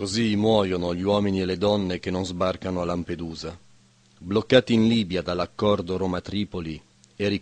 Così muoiono gli uomini e le donne che non sbarcano a Lampedusa. Bloccati in Libia dall'accordo Roma-Tripoli e